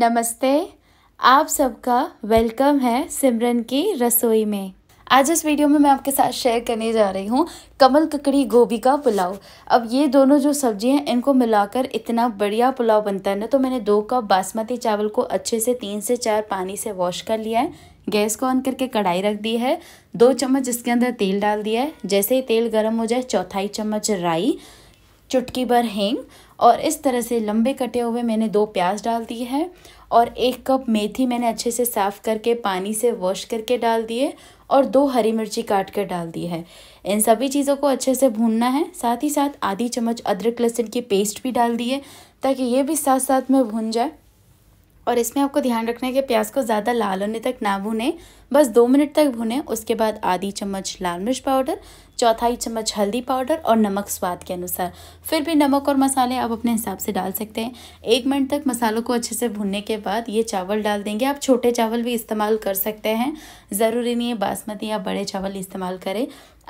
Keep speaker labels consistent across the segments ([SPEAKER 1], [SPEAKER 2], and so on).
[SPEAKER 1] नमस्ते आप सबका वेलकम है सिमरन की रसोई में आज इस वीडियो में मैं आपके साथ शेयर करने जा रही हूँ कमल ककड़ी गोभी का पुलाव अब ये दोनों जो सब्जी हैं इनको मिलाकर इतना बढ़िया पुलाव बनता है ना तो मैंने दो कप बासमती चावल को अच्छे से तीन से चार पानी से वॉश कर लिया है गैस को ऑन करके कढ़ाई रख दी है दो चम्मच इसके अंदर तेल डाल दिया है जैसे ही तेल गर्म हो जाए चौथाई चम्मच राई चुटकी भर हेंग और इस तरह से लंबे कटे हुए मैंने दो प्याज डाल दिए हैं और एक कप मेथी मैंने अच्छे से साफ़ करके पानी से वॉश करके डाल दिए और दो हरी मिर्ची काट कर डाल दी है इन सभी चीज़ों को अच्छे से भूनना है साथ ही साथ आधी चम्मच अदरक लहसुन की पेस्ट भी डाल दिए ताकि ये भी साथ साथ में भून जाए और इसमें आपको ध्यान रखना है कि प्याज को ज़्यादा लाल होने तक ना भूने बस दो मिनट तक भुने उसके बाद आधी चम्मच लाल मिर्च पाउडर चौथाई चम्मच हल्दी पाउडर और नमक स्वाद के अनुसार फिर भी नमक और मसाले आप अपने हिसाब से डाल सकते हैं एक मिनट तक मसालों को अच्छे से भुनने के बाद ये चावल डाल देंगे आप छोटे चावल भी इस्तेमाल कर सकते हैं ज़रूरी नहीं है बासमती या बड़े चावल इस्तेमाल करें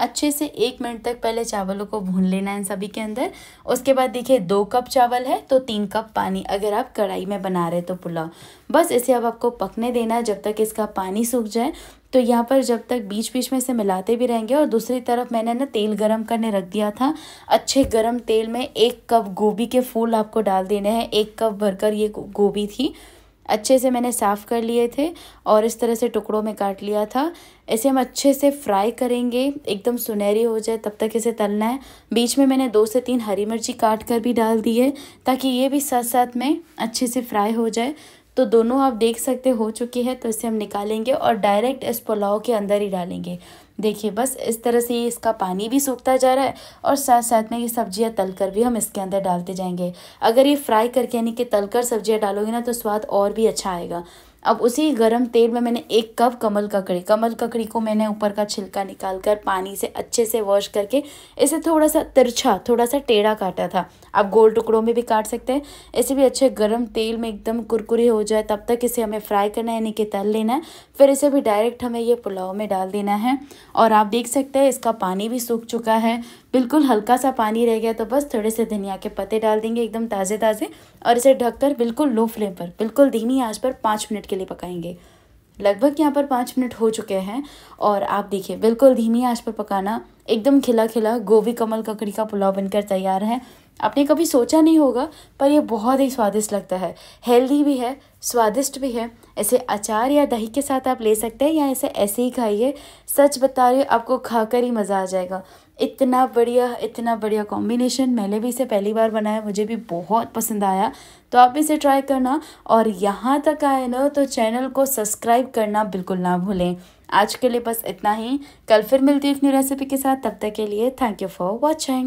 [SPEAKER 1] अच्छे से एक मिनट तक पहले चावलों को भून लेना है इन सभी के अंदर उसके बाद देखिए दो कप चावल है तो तीन कप पानी अगर आप कढ़ाई में बना रहे तो पुलाव बस इसे अब आपको पकने देना है जब तक इसका पानी सूख जाए है तो यहाँ पर जब तक बीच बीच में इसे मिलाते भी रहेंगे और दूसरी तरफ मैंने ना तेल गरम करने रख दिया था अच्छे गरम तेल में एक कप गोभी के फूल आपको डाल देने हैं एक कप भरकर ये गोभी थी अच्छे से मैंने साफ़ कर लिए थे और इस तरह से टुकड़ों में काट लिया था इसे हम अच्छे से फ्राई करेंगे एकदम सुनहरी हो जाए तब तक इसे तलना है बीच में मैंने दो से तीन हरी मिर्ची काट कर भी डाल दी है ताकि ये भी साथ साथ में अच्छे से फ्राई हो जाए तो दोनों आप देख सकते हो चुकी है तो इसे हम निकालेंगे और डायरेक्ट इस पुलाव के अंदर ही डालेंगे देखिए बस इस तरह से इसका पानी भी सूखता जा रहा है और साथ साथ में ये सब्जियां तलकर भी हम इसके अंदर डालते जाएंगे अगर ये फ्राई करके यानी कि तलकर सब्जियां डालोगे ना तो स्वाद और भी अच्छा आएगा अब उसी गरम तेल में मैंने एक कप कमल ककड़ी कमल ककड़ी को मैंने ऊपर का छिलका निकाल कर पानी से अच्छे से वॉश करके इसे थोड़ा सा तिरछा थोड़ा सा टेढ़ा काटा था आप गोल टुकड़ों में भी काट सकते हैं इसे भी अच्छे गर्म तेल में एकदम कुरकुरे हो जाए तब तक इसे हमें फ्राई करना है यानी कि तल लेना है फिर इसे भी डायरेक्ट हमें ये पुलाव में डाल देना है और आप देख सकते हैं इसका पानी भी सूख चुका है बिल्कुल हल्का सा पानी रह गया तो बस थोड़े से धनिया के पत्ते डाल देंगे एकदम ताज़े ताज़े और इसे ढककर बिल्कुल लो फ्लेम पर बिल्कुल धीमी आँच पर पाँच मिनट के लिए पकाएंगे लगभग यहाँ पर पाँच मिनट हो चुके हैं और आप देखिए बिल्कुल धीमी आंच पर पकाना एकदम खिला खिला गोभी कमल ककड़ी का पुलाव बनकर तैयार है आपने कभी सोचा नहीं होगा पर यह बहुत ही स्वादिष्ट लगता है हेल्दी भी है स्वादिष्ट भी है ऐसे अचार या दही के साथ आप ले सकते हैं या इसे ऐसे ही खाइए सच बता रही हूँ आपको खाकर ही मज़ा आ जाएगा इतना बढ़िया इतना बढ़िया कॉम्बिनेशन मैंने भी इसे पहली बार बनाया मुझे भी बहुत पसंद आया तो आप इसे ट्राई करना और यहाँ तक आए ना तो चैनल को सब्सक्राइब करना बिल्कुल ना भूलें आज के लिए बस इतना ही कल फिर मिलती हूँ इतनी रेसिपी के साथ तब तक के लिए थैंक यू फॉर वॉचिंग